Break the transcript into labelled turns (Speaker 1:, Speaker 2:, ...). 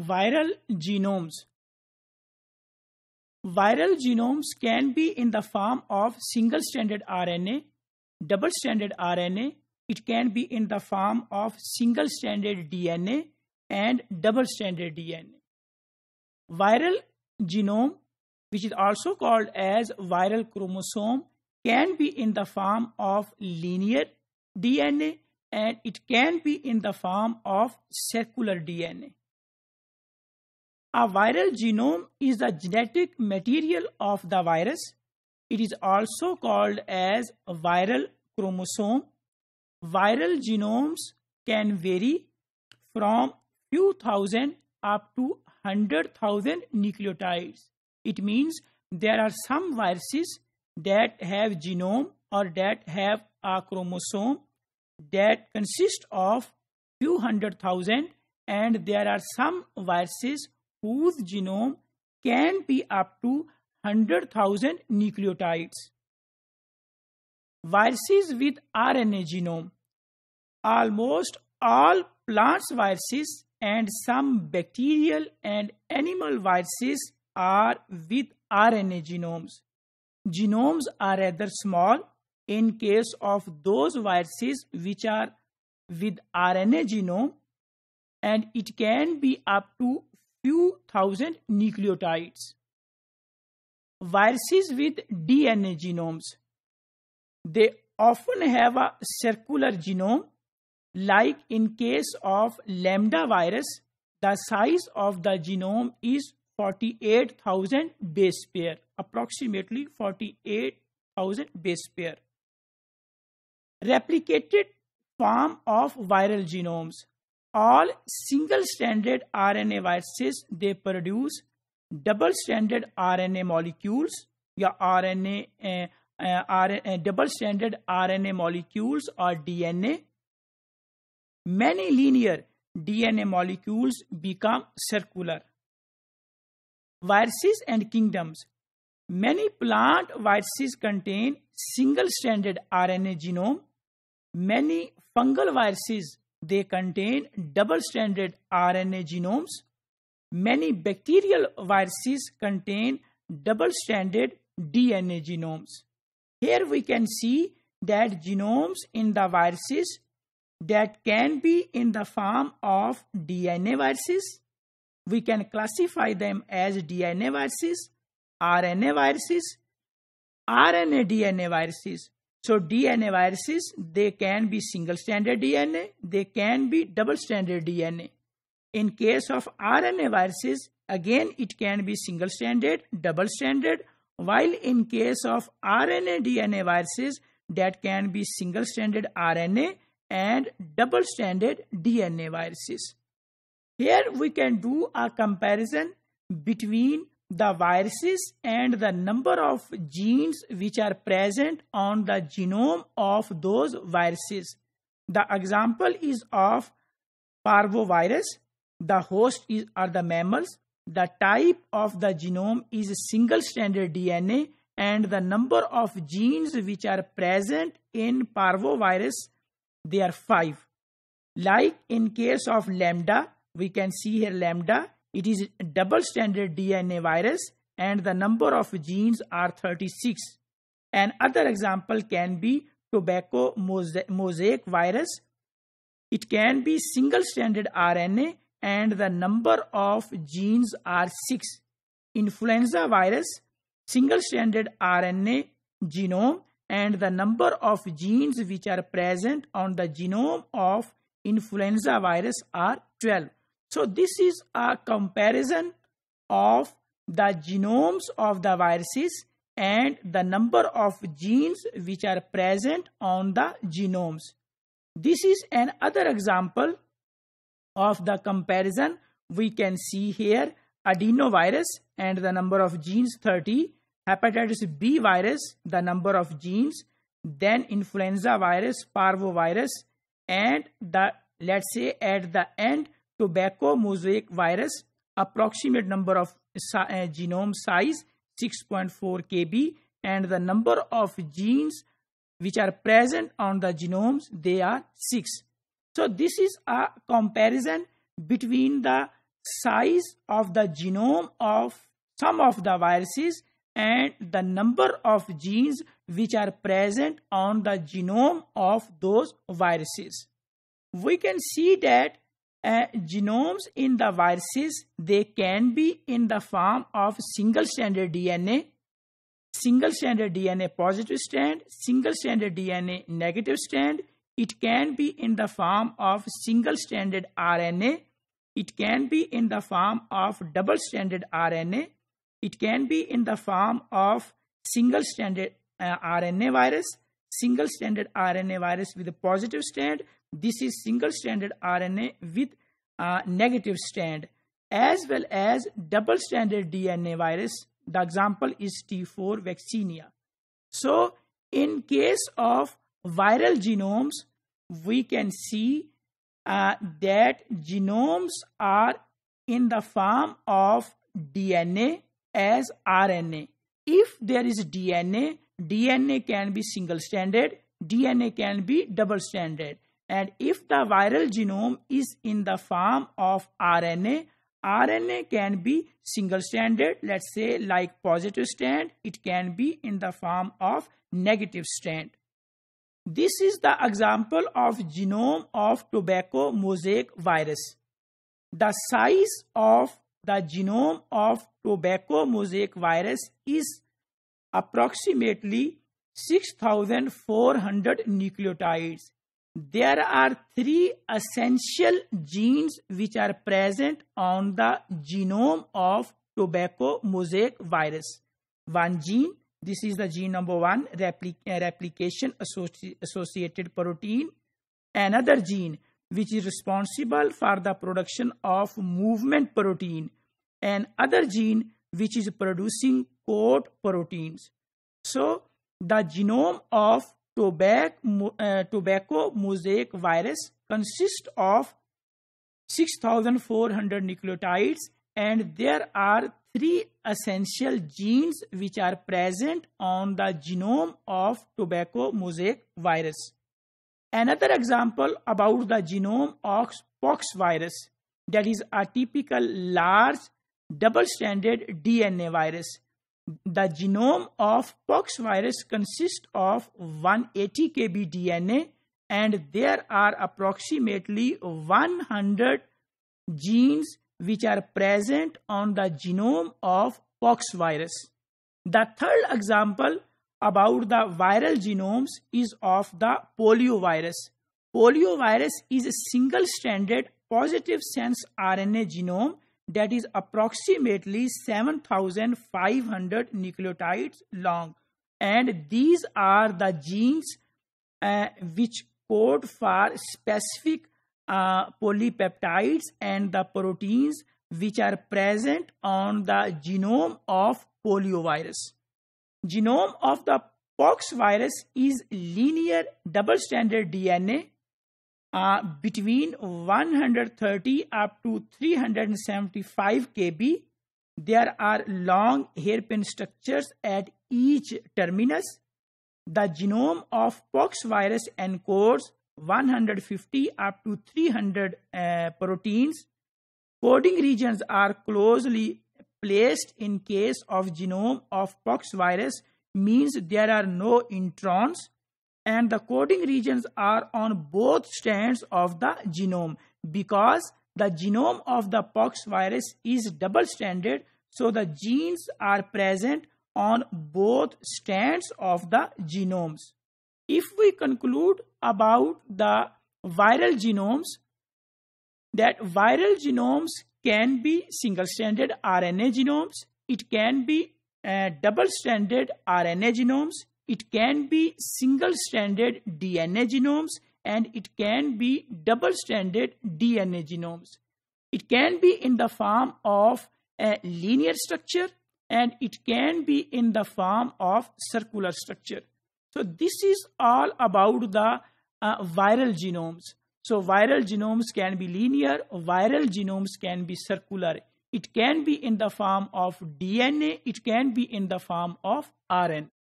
Speaker 1: Viral genomes. Viral genomes can be in the form of single stranded RNA, double stranded RNA, it can be in the form of single stranded DNA and double stranded DNA. Viral genome, which is also called as viral chromosome, can be in the form of linear DNA and it can be in the form of circular DNA. A viral genome is the genetic material of the virus. It is also called as a viral chromosome. Viral genomes can vary from few thousand up to 100,000 nucleotides. It means there are some viruses that have genome or that have a chromosome that consists of few hundred thousand and there are some viruses whose genome can be up to 100,000 nucleotides. Viruses with RNA genome. Almost all plants viruses and some bacterial and animal viruses are with RNA genomes. Genomes are rather small in case of those viruses which are with RNA genome and it can be up to few thousand nucleotides. Viruses with DNA genomes. They often have a circular genome, like in case of lambda virus, the size of the genome is 48,000 base pair, approximately 48,000 base pair. Replicated form of viral genomes all single stranded RNA viruses they produce double stranded RNA molecules या RNA uh, uh, uh, double stranded RNA molecules or DNA many linear DNA molecules become circular viruses and kingdoms many plant viruses contain single stranded RNA genome many fungal viruses they contain double stranded RNA genomes. Many bacterial viruses contain double stranded DNA genomes. Here we can see that genomes in the viruses that can be in the form of DNA viruses. We can classify them as DNA viruses, RNA viruses, RNA DNA viruses. So DNA viruses, they can be single stranded DNA, they can be double stranded DNA. In case of RNA viruses, again it can be single stranded, double stranded, while in case of RNA DNA viruses, that can be single stranded RNA and double stranded DNA viruses. Here we can do a comparison between the viruses and the number of genes which are present on the genome of those viruses. The example is of parvovirus. The host is, are the mammals. The type of the genome is single-stranded DNA and the number of genes which are present in parvovirus, they are 5. Like in case of lambda, we can see here lambda it is a double-stranded DNA virus and the number of genes are 36. An other example can be tobacco mosaic virus. It can be single-stranded RNA and the number of genes are 6. Influenza virus, single-stranded RNA genome and the number of genes which are present on the genome of influenza virus are 12. So this is a comparison of the genomes of the viruses and the number of genes which are present on the genomes. This is another example of the comparison we can see here adenovirus and the number of genes 30, hepatitis B virus, the number of genes, then influenza virus, parvovirus and the let's say at the end tobacco mosaic virus approximate number of eh, genome size 6.4 kb and the number of genes which are present on the genomes they are 6 so this is a comparison between the size of the genome of some of the viruses and the number of genes which are present on the genome of those viruses we can see that uh, genomes in the viruses they can be in the form of single stranded dna single stranded dna positive strand single stranded dna negative strand it can be in the form of single stranded rna it can be in the form of double stranded rna it can be in the form of single stranded uh, rna virus single stranded rna virus with a positive strand this is single stranded RNA with a negative strand as well as double stranded DNA virus. The example is T4 vaccinia. So, in case of viral genomes, we can see uh, that genomes are in the form of DNA as RNA. If there is DNA, DNA can be single stranded, DNA can be double stranded. And if the viral genome is in the form of RNA, RNA can be single stranded, let's say like positive strand, it can be in the form of negative strand. This is the example of genome of tobacco mosaic virus. The size of the genome of tobacco mosaic virus is approximately 6400 nucleotides there are three essential genes which are present on the genome of tobacco mosaic virus. One gene, this is the gene number one, replic replication associ associated protein. Another gene, which is responsible for the production of movement protein. And other gene, which is producing coat proteins. So, the genome of Eh, tobacco, mosaic virus consists of 6400 nucleotides and there are three essential genes which are present on the genome of tobacco mosaic virus. Another example about the genome of pox virus that is a typical large double-stranded DNA virus the genome of pox virus consists of 180 kb DNA and there are approximately 100 genes which are present on the genome of pox virus. The third example about the viral genomes is of the poliovirus. Poliovirus is a single-stranded positive sense RNA genome that is approximately 7500 nucleotides long and these are the genes uh, which code for specific uh, polypeptides and the proteins which are present on the genome of poliovirus. Genome of the pox virus is linear double-stranded DNA uh, between 130 up to 375 kb there are long hairpin structures at each terminus the genome of pox virus encodes 150 up to 300 uh, proteins coding regions are closely placed in case of genome of pox virus means there are no introns and the coding regions are on both strands of the genome because the genome of the pox virus is double stranded so the genes are present on both strands of the genomes. If we conclude about the viral genomes, that viral genomes can be single-stranded RNA genomes, it can be uh, double-stranded RNA genomes, it can be single stranded DNA genomes and it can be double stranded DNA genomes. It can be in the form of a linear structure and it can be in the form of circular structure. So this is all about the uh, viral genomes. So viral genomes can be linear, viral genomes can be circular. It can be in the form of DNA, it can be in the form of RNA.